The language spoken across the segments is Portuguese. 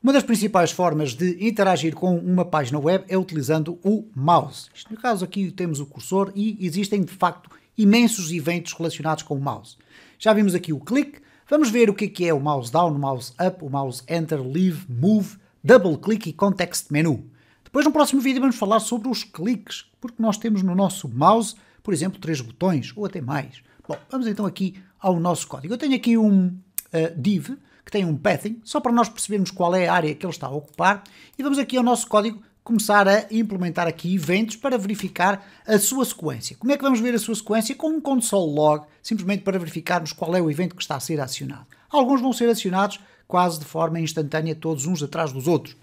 Uma das principais formas de interagir com uma página web é utilizando o mouse. No caso aqui temos o cursor e existem de facto imensos eventos relacionados com o mouse. Já vimos aqui o clique, vamos ver o é que é o mouse down, o mouse up, o mouse enter, leave, move, double click e context menu. Depois no próximo vídeo vamos falar sobre os cliques, porque nós temos no nosso mouse, por exemplo, três botões ou até mais. Bom, vamos então aqui ao nosso código. Eu tenho aqui um uh, div que tem um pathing, só para nós percebermos qual é a área que ele está a ocupar, e vamos aqui ao nosso código começar a implementar aqui eventos para verificar a sua sequência. Como é que vamos ver a sua sequência? Com um console log, simplesmente para verificarmos qual é o evento que está a ser acionado. Alguns vão ser acionados quase de forma instantânea, todos uns atrás dos outros.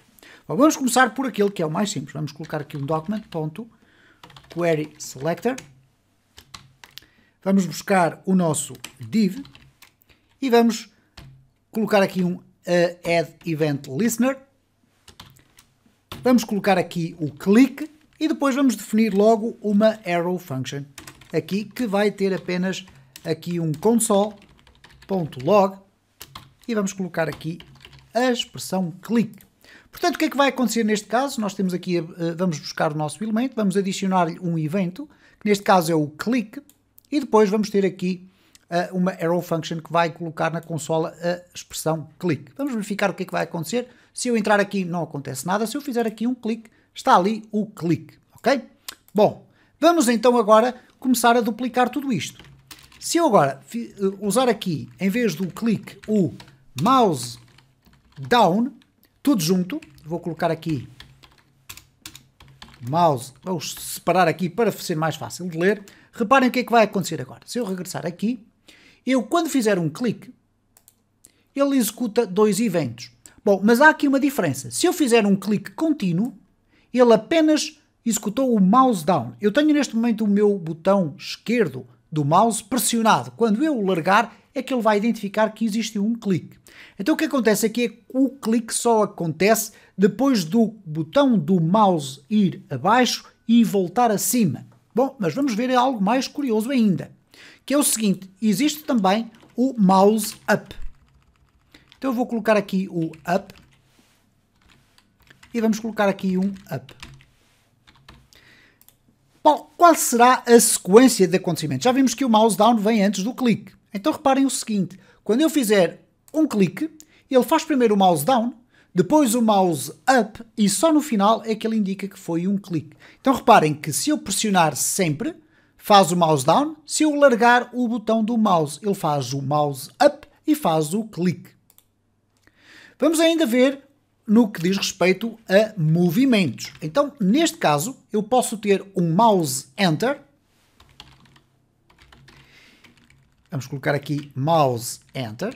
Bom, vamos começar por aquele que é o mais simples. Vamos colocar aqui um document.querySelector. Vamos buscar o nosso div e vamos colocar aqui um uh, Add Event Listener, vamos colocar aqui o click e depois vamos definir logo uma arrow function aqui que vai ter apenas aqui um console.log e vamos colocar aqui a expressão click. Portanto, o que é que vai acontecer neste caso? Nós temos aqui, eh, vamos buscar o nosso elemento, vamos adicionar-lhe um evento, que neste caso é o click, e depois vamos ter aqui uh, uma arrow function que vai colocar na consola a expressão clique. Vamos verificar o que é que vai acontecer. Se eu entrar aqui não acontece nada, se eu fizer aqui um clique, está ali o clique, ok? Bom, vamos então agora começar a duplicar tudo isto. Se eu agora eh, usar aqui, em vez do clique, o mouse down, tudo junto, vou colocar aqui mouse, vou separar aqui para ser mais fácil de ler, reparem o que é que vai acontecer agora. Se eu regressar aqui, eu, quando fizer um clique, ele executa dois eventos. Bom, mas há aqui uma diferença. Se eu fizer um clique contínuo, ele apenas executou o mouse down. Eu tenho neste momento o meu botão esquerdo do mouse pressionado. Quando eu o largar, é que ele vai identificar que existe um clique. Então o que acontece aqui é que o clique só acontece depois do botão do mouse ir abaixo e voltar acima. Bom, mas vamos ver algo mais curioso ainda que é o seguinte, existe também o mouse up. Então eu vou colocar aqui o up e vamos colocar aqui um up. Bom, qual será a sequência de acontecimentos? Já vimos que o mouse down vem antes do clique. Então reparem o seguinte, quando eu fizer um clique, ele faz primeiro o mouse down, depois o mouse up e só no final é que ele indica que foi um clique. Então reparem que se eu pressionar sempre, faz o mouse down. Se eu largar o botão do mouse, ele faz o mouse up e faz o clique. Vamos ainda ver no que diz respeito a movimentos. Então, neste caso, eu posso ter um mouse enter. Vamos colocar aqui mouse enter.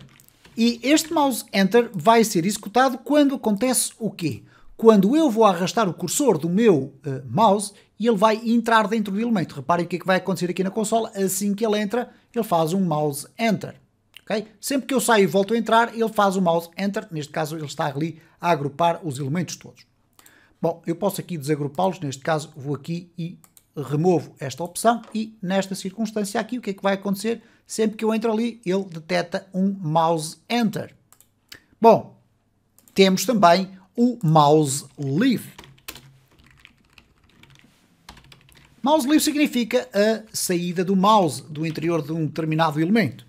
E este mouse enter vai ser executado quando acontece o quê? quando eu vou arrastar o cursor do meu uh, mouse, ele vai entrar dentro do elemento. Reparem o que é que vai acontecer aqui na consola. Assim que ele entra, ele faz um mouse enter. Okay? Sempre que eu saio e volto a entrar, ele faz o mouse enter. Neste caso, ele está ali a agrupar os elementos todos. Bom, eu posso aqui desagrupá-los. Neste caso, vou aqui e removo esta opção. E nesta circunstância aqui, o que é que vai acontecer? Sempre que eu entro ali, ele detecta um mouse enter. Bom, temos também o mouse leaf. Mouse leaf significa a saída do mouse do interior de um determinado elemento.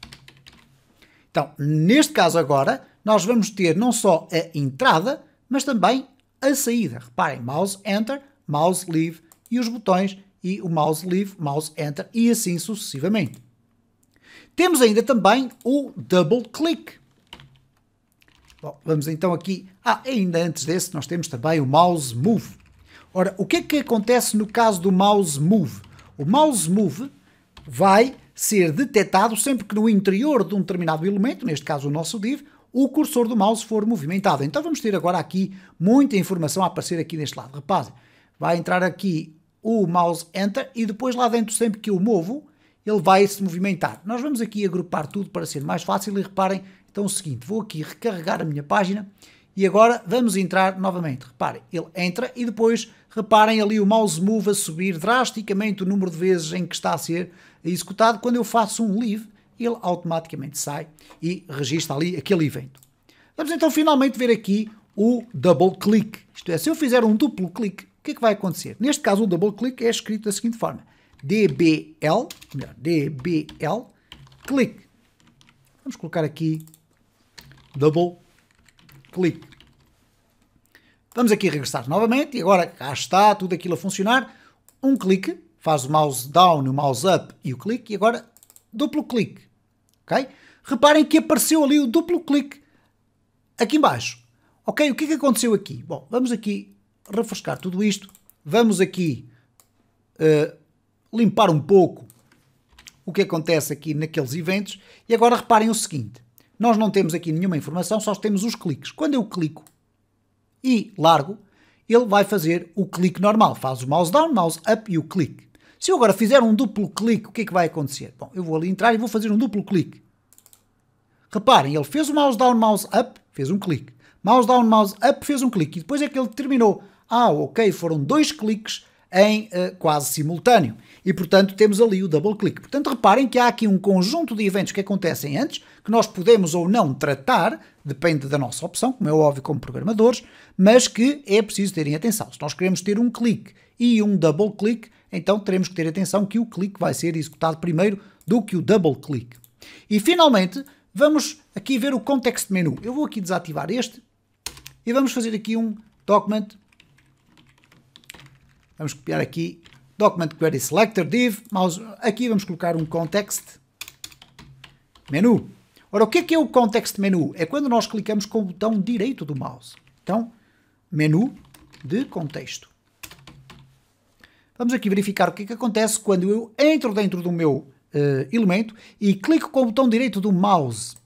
Então, neste caso agora, nós vamos ter não só a entrada, mas também a saída. Reparem, mouse enter, mouse leave e os botões e o mouse leave, mouse enter e assim sucessivamente. Temos ainda também o double click. Bom, vamos então aqui. Ah, ainda antes desse, nós temos também o mouse move. Ora, o que é que acontece no caso do mouse move? O mouse move vai ser detectado sempre que no interior de um determinado elemento, neste caso o nosso div, o cursor do mouse for movimentado. Então vamos ter agora aqui muita informação a aparecer aqui neste lado. Rapaz, vai entrar aqui o mouse enter e depois lá dentro sempre que eu movo, ele vai se movimentar. Nós vamos aqui agrupar tudo para ser mais fácil e reparem então é o seguinte, vou aqui recarregar a minha página e agora vamos entrar novamente. Reparem, ele entra e depois reparem ali o mouse move a subir drasticamente o número de vezes em que está a ser executado. Quando eu faço um leave, ele automaticamente sai e registra ali aquele evento. Vamos então finalmente ver aqui o double click. Isto é, se eu fizer um duplo click, o que é que vai acontecer? Neste caso, o double click é escrito da seguinte forma: dbl, melhor, dbl click. Vamos colocar aqui double click. Vamos aqui regressar novamente e agora cá está tudo aquilo a funcionar. Um clique, faz o mouse down, o mouse up e o clique e agora duplo clique. Ok? Reparem que apareceu ali o duplo clique aqui embaixo. Ok? O que é que aconteceu aqui? Bom, vamos aqui refrescar tudo isto. Vamos aqui uh, limpar um pouco o que acontece aqui naqueles eventos. E agora reparem o seguinte. Nós não temos aqui nenhuma informação, só temos os cliques. Quando eu clico e largo, ele vai fazer o clique normal. Faz o mouse down, mouse up e o clique. Se eu agora fizer um duplo clique, o que é que vai acontecer? Bom, eu vou ali entrar e vou fazer um duplo clique. Reparem, ele fez o mouse down, mouse up, fez um clique. Mouse down, mouse up, fez um clique. E depois é que ele terminou. Ah, ok, foram dois cliques em uh, quase simultâneo. E, portanto, temos ali o double click. Portanto, reparem que há aqui um conjunto de eventos que acontecem antes, que nós podemos ou não tratar, depende da nossa opção, como é óbvio como programadores, mas que é preciso terem atenção. Se nós queremos ter um clique e um double click, então teremos que ter atenção que o clique vai ser executado primeiro do que o double click. E, finalmente, vamos aqui ver o context menu. Eu vou aqui desativar este e vamos fazer aqui um document Vamos copiar aqui Document Query Selector Div. Mouse. Aqui vamos colocar um Context Menu. Ora, o que é que é o Context Menu? É quando nós clicamos com o botão direito do mouse. Então, Menu de Contexto. Vamos aqui verificar o que é que acontece quando eu entro dentro do meu uh, elemento e clico com o botão direito do mouse.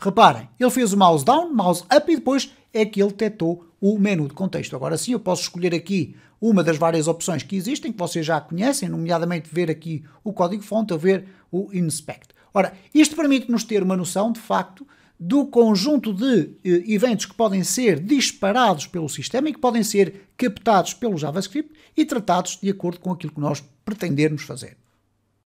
Reparem, ele fez o mouse down, mouse up e depois é que ele detectou o menu de contexto. Agora sim, eu posso escolher aqui uma das várias opções que existem, que vocês já conhecem, nomeadamente ver aqui o código-fonte ou ver o inspect. Ora, isto permite-nos ter uma noção, de facto, do conjunto de eh, eventos que podem ser disparados pelo sistema e que podem ser captados pelo JavaScript e tratados de acordo com aquilo que nós pretendermos fazer.